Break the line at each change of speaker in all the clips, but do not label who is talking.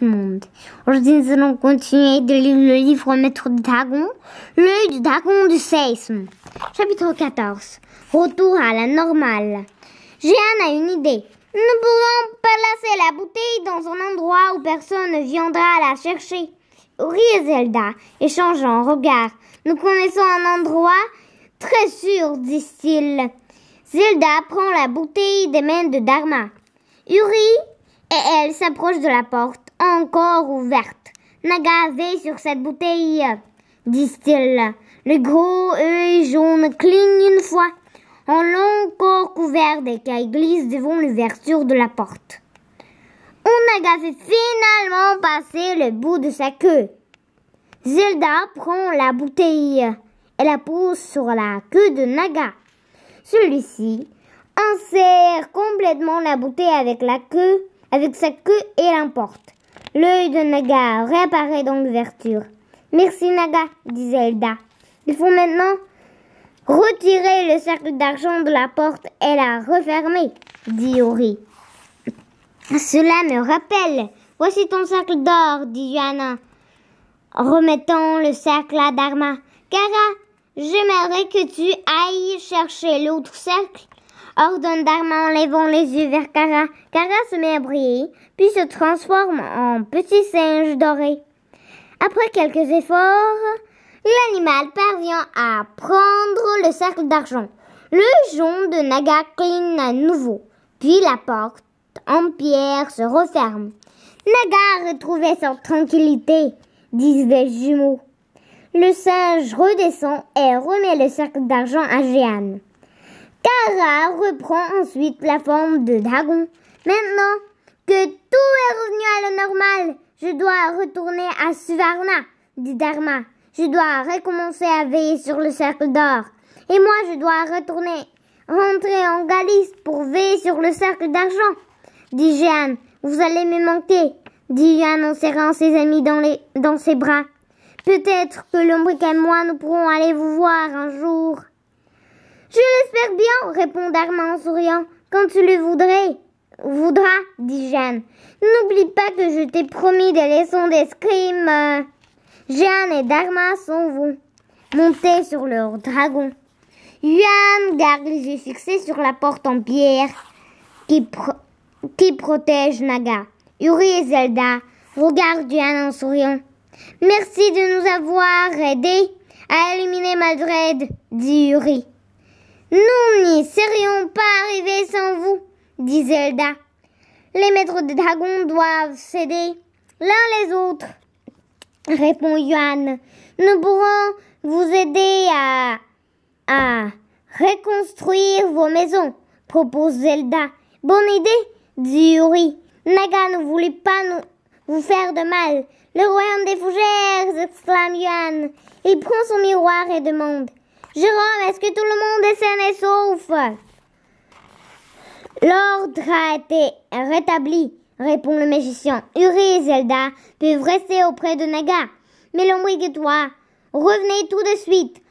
le monde. Aujourd'hui, nous allons continuer de lire le livre Maître du Dragon, l'œil du dragon du Seisme. Chapitre 14. Retour à la normale. Jeanne a une idée. Nous pouvons placer la bouteille dans un endroit où personne ne viendra la chercher. Uri et Zelda échangent en regard. Nous connaissons un endroit très sûr, disent-ils. Zelda prend la bouteille des mains de Dharma. Uri et elle s'approchent de la porte encore ouverte. Naga veille sur cette bouteille, disent-ils. Le gros œil jaune cligne une fois. En long corps couvert d'écailles glisse devant l'ouverture de la porte. fait finalement passé le bout de sa queue. Zelda prend la bouteille et la pose sur la queue de Naga. Celui-ci insère complètement la bouteille avec la queue, avec sa queue et l'emporte. L'œil de Naga réapparaît dans l'ouverture. Merci Naga, dit Zelda. Il faut maintenant retirer le cercle d'argent de la porte et la refermer, dit Ori. Cela me rappelle. Voici ton cercle d'or, dit Yana. remettant le cercle à Dharma. Kara, j'aimerais que tu ailles chercher l'autre cercle ordonne d'Arma en levant les yeux vers Kara. Kara se met à briller, puis se transforme en petit singe doré. Après quelques efforts, l'animal parvient à prendre le cercle d'argent. Le jonc de Naga cligne à nouveau, puis la porte en pierre se referme. Naga a retrouvé sa tranquillité, disent les jumeaux. Le singe redescend et remet le cercle d'argent à Jeanne. Kara reprend ensuite la forme de dragon. Maintenant que tout est revenu à la normale, je dois retourner à Suvarna, dit Dharma. Je dois recommencer à veiller sur le cercle d'or. Et moi, je dois retourner, rentrer en Galice pour veiller sur le cercle d'argent, dit Jeanne. Vous allez me manquer, dit Jeanne en serrant ses amis dans, les, dans ses bras. Peut-être que l'ombre et moi, nous pourrons aller vous voir un jour. Je l'espère bien, répond Armand en souriant. Quand tu le voudrais. Voudras, dit Jeanne. N'oublie pas que je t'ai promis des leçons d'escrime. Jeanne et Dharma sont vont, montés sur leur dragon. Yuan garde les yeux fixés sur la porte en pierre qui, qui protège Naga. Yuri et Zelda regardent Yuan en souriant. Merci de nous avoir aidés à éliminer Madred, dit Yuri. Nous n'y serions pas arrivés sans vous, dit Zelda. Les maîtres des dragons doivent céder l'un les autres, répond Yuan. Nous pourrons vous aider à, à reconstruire vos maisons, propose Zelda. Bonne idée, dit Yuri. Naga ne voulait pas nous, vous faire de mal. Le royaume des fougères, exclame Yuan. Il prend son miroir et demande Jérôme, est-ce que tout le monde est sain et sauf L'ordre a été rétabli, répond le magicien. Uri et Zelda peuvent rester auprès de Naga. Mais l'ombrigue et toi, revenez tout de suite.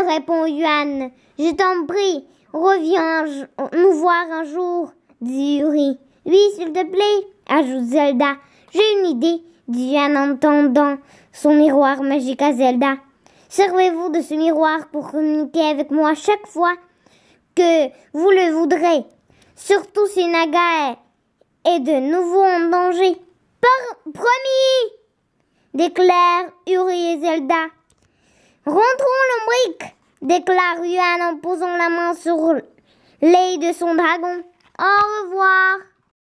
Entendu répond Yuan. Je t'en prie, reviens nous voir un jour, dit Uri. Oui, s'il te plaît, ajoute Zelda. J'ai une idée, dit Yuan en tendant son miroir magique à Zelda. Servez-vous de ce miroir pour communiquer avec moi chaque fois que vous le voudrez. Surtout si Naga est de nouveau en danger. Par promis déclare Uri et Zelda. Rentrons le brick déclare Yuan en posant la main sur l'œil de son dragon. Au revoir